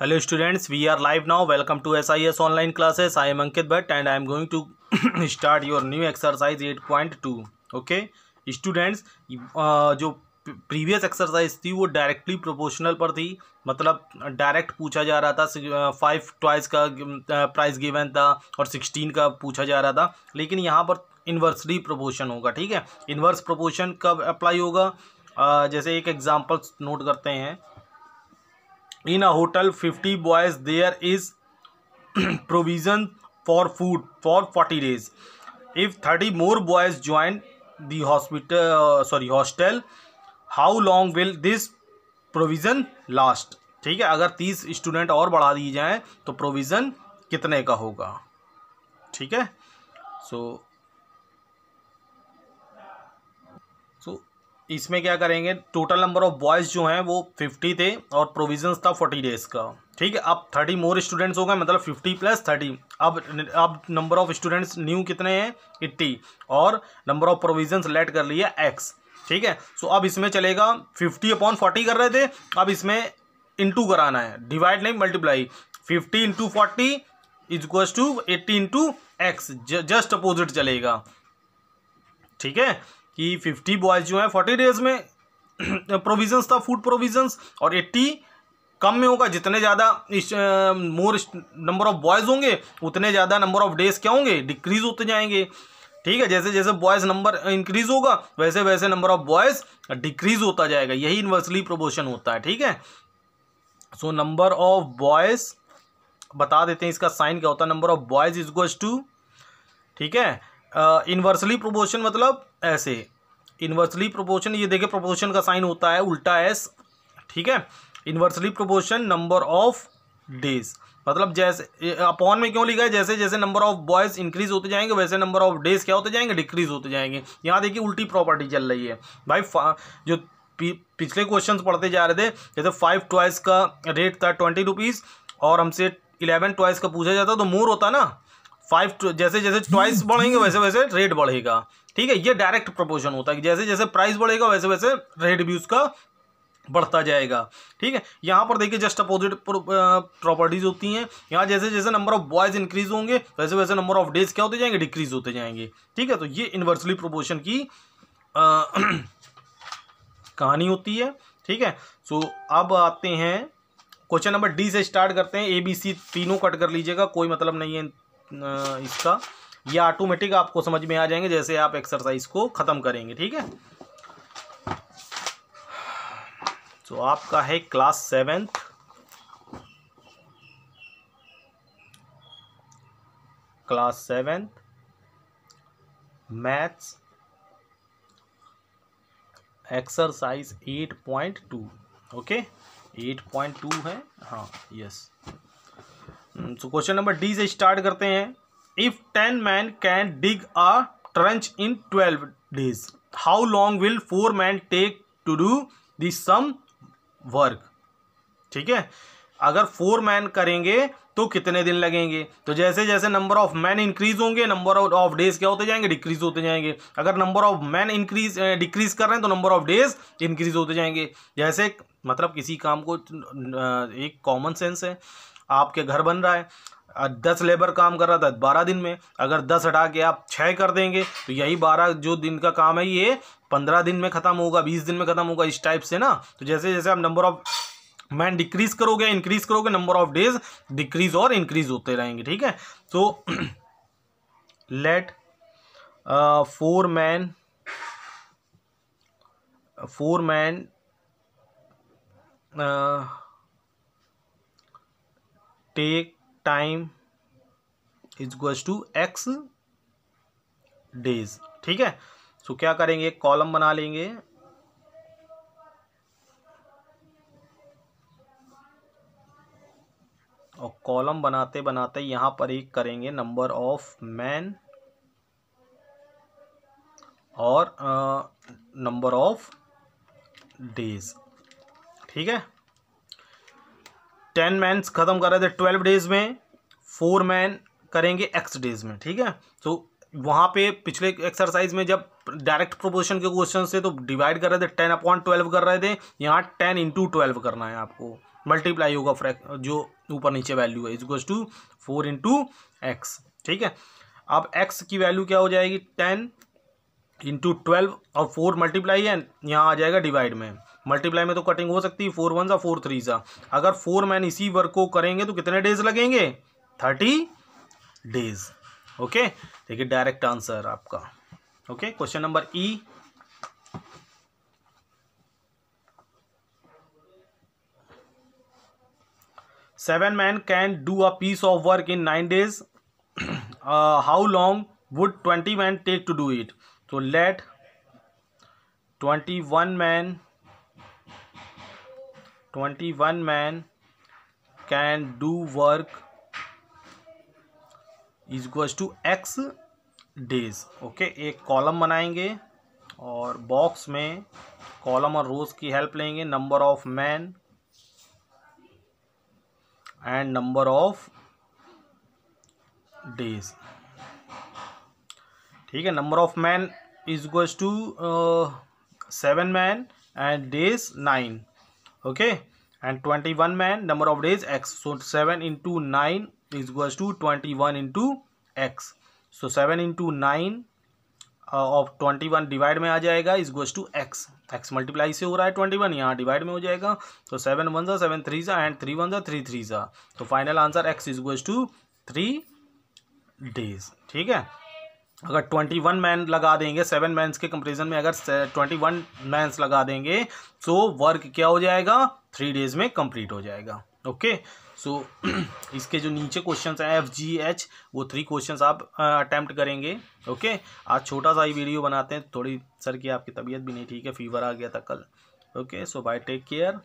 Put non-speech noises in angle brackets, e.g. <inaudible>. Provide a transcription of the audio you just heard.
Hello students are live now welcome to S I S online classes I am Ankit Bhatt and I am going to start your new exercise eight point two okay students जो previous exercise थी वो directly proportional पर थी मतलब direct पूछा जा रहा था फाइव ट्वाइस uh, का प्राइस uh, गिवन था और सिक्सटीन का पूछा जा रहा था लेकिन यहाँ पर इन्वर्सली प्रोपोर्शन होगा ठीक है इन्वर्स प्रोपोर्शन कब अप्लाई होगा uh, जैसे एक एग्जाम्पल नोट करते हैं in a hotel fifty boys there is provision for food for forty days if thirty more boys join the hospital sorry hostel how long will this provision last ठीक है अगर तीस student और बढ़ा दिए जाए तो प्रोविजन कितने का होगा ठीक है सो सो so, इसमें क्या करेंगे टोटल नंबर ऑफ बॉयज़ जो हैं वो फिफ्टी थे और प्रोविजंस था फोर्टी डेज़ का ठीक है अब थर्टी मोर स्टूडेंट्स हो गए मतलब फिफ्टी प्लस थर्टी अब अब नंबर ऑफ स्टूडेंट्स न्यू कितने हैं इट्टी और नंबर ऑफ प्रोविजंस लेट कर लिया एक्स ठीक है सो अब इसमें चलेगा फिफ्टी अपॉन फोर्टी कर रहे थे अब इसमें इंटू कराना है डिवाइड नहीं मल्टीप्लाई फिफ्टी इंटू फोर्टी इजक्वस to eighty into X just opposite चलेगा ठीक है कि फिफ्टी बॉयज़ जो हैं फोर्टी डेज में प्रोविजंस <clears throat> था फूड प्रोविजंस और एट्टी कम में होगा जितने ज़्यादा मोर नंबर ऑफ बॉयज़ होंगे उतने ज़्यादा नंबर ऑफ डेज क्या होंगे डिक्रीज होते जाएंगे ठीक है जैसे जैसे बॉयज़ नंबर इंक्रीज होगा वैसे वैसे नंबर ऑफ बॉयज़ डिक्रीज होता जाएगा यही इन्वर्सली प्रोपोर्शन होता है ठीक है सो नंबर ऑफ बॉयज़ बता देते हैं इसका साइन क्या होता है number of boys is goes to ठीक है इन्वर्सली प्रोपोर्शन मतलब ऐसे इन्वर्सली प्रोपोर्शन ये देखिए प्रोपोर्शन का साइन होता है उल्टा एस ठीक है inversely proportion number of days मतलब जैसे अपॉन में क्यों लिखा है जैसे जैसे नंबर ऑफ बॉयज इंक्रीज होते जाएंगे वैसे नंबर ऑफ डेज क्या होते जाएंगे डिक्रीज होते जाएंगे यहाँ देखिए उल्टी प्रॉपर्टी चल रही है भाई जो पिछले क्वेश्चंस पढ़ते जा रहे थे जैसे फाइव ट्वाइस का रेट था ट्वेंटी रुपीज़ और हमसे इलेवन ट्वाइस का पूछा जाता तो मोर होता ना फाइव जैसे जैसे ट्वाइस बढ़ेंगे वैसे वैसे रेट बढ़ेगा ठीक है ये डायरेक्ट प्रपोजन होता है जैसे जैसे प्राइस बढ़ेगा वैसे वैसे रेट भी उसका बढ़ता जाएगा ठीक है यहाँ पर देखिए जस्ट अपोजिट प्रॉपर्टीज होती हैं यहाँ जैसे जैसे नंबर ऑफ बॉयज इंक्रीज होंगे वैसे वैसे नंबर ऑफ डेज क्या होते जाएंगे डिक्रीज होते जाएंगे ठीक है तो ये इन्वर्सली प्रोपोर्शन की आ, कहानी होती है ठीक है सो अब आते हैं क्वेश्चन नंबर डी से स्टार्ट करते हैं ए बी सी तीनों कट कर लीजिएगा कोई मतलब नहीं है इसका ये ऑटोमेटिक आपको समझ में आ जाएंगे जैसे आप एक्सरसाइज को ख़त्म करेंगे ठीक है तो आपका है class seventh class seventh maths exercise eight point two okay eight point two है हाँ यस yes. तो क्वेश्चन नंबर डी से स्टार्ट करते हैं if ten man can dig a trench in twelve days how long will four man take to do this same work ठीक है अगर four man करेंगे तो कितने दिन लगेंगे तो जैसे जैसे नंबर ऑफ मैन इंक्रीज होंगे नंबर ऑफ डेज क्या होते जाएंगे डिक्रीज होते जाएंगे अगर number of man increase decrease कर रहे हैं तो नंबर ऑफ डेज इंक्रीज होते जाएंगे जैसे मतलब किसी काम को एक कॉमन सेंस है आपके घर बन रहा है दस लेबर काम कर रहा था बारह दिन में अगर दस हटा के आप छः कर देंगे तो यही बारह जो दिन का काम है ये पंद्रह दिन में ख़त्म होगा बीस दिन में ख़त्म होगा इस टाइप से ना तो जैसे जैसे आप नंबर ऑफ़ मैन डिक्रीज़ करोगे इंक्रीज़ करोगे नंबर ऑफ डेज डिक्रीज़ और इंक्रीज़ होते रहेंगे ठीक है तो let four man four man take time equals to X days ठीक है सो so, क्या करेंगे एक कॉलम बना लेंगे और कॉलम बनाते बनाते यहां पर एक करेंगे नंबर ऑफ मैन और नंबर ऑफ डेज ठीक है टेन मैन ख़त्म कर रहे थे ट्वेल्व डेज़ में फोर मैन करेंगे एक्स डेज़ में ठीक है तो वहाँ पे पिछले एक्सरसाइज में जब डायरेक्ट प्रोपोजिशन के क्वेश्चन थे तो डिवाइड कर रहे थे टेन अपॉइंट ट्वेल्व कर रहे थे यहाँ टेन इंटू ट्वेल्व करना है आपको मल्टीप्लाई होगा फ्रैक जो ऊपर नीचे वैल्यू है इजक्वस टू फोर इंटू एक्स ठीक है अब एक्स की वैल्यू क्या हो जाएगी टेन इंटू ट्वेल्व और फोर मल्टीप्लाई है यहाँ आ जाएगा डिवाइड में मल्टीप्लाई में तो कटिंग हो सकती है फोर वन सा फोर थ्री सा अगर फोर मैन इसी वर्क को करेंगे तो कितने डेज लगेंगे थर्टी डेज ओके देखिए डायरेक्ट आंसर आपका okay question number E seven man can do a piece of work in nine days how long would twenty man take to do it तो let twenty one man twenty one man can do work is goes to X days okay एक column बनाएंगे और box में column और रोज की help लेंगे number of man and number of days ठीक है number of man is goes to seven man and days nine okay and 21 man number of days x so 7 into 9 is equals to 21 into x so 7 into 9 of twenty one divide में आ जाएगा is goes to X X multiply से हो रहा है twenty one यहाँ divide में हो जाएगा तो सेवन वन जा सेवन थ्री सा एंड थ्री वन जा थ्री थ्री सा तो final answer X is goes to three days ठीक है अगर ट्वेंटी वन मैन लगा देंगे सेवन मैंस के कंपेरिजन में अगर ट्वेंटी वन मैंस लगा देंगे सो वर्क क्या हो जाएगा थ्री डेज में कंप्लीट हो जाएगा ओके सो <clears throat> इसके जो नीचे क्वेश्चन हैं एफ जी एच वो थ्री क्वेश्चन आप अटैम्प्ट करेंगे ओके आज छोटा सा ही वीडियो बनाते हैं थोड़ी सर की आपकी तबीयत भी नहीं ठीक है फीवर आ गया था कल okay so bye take care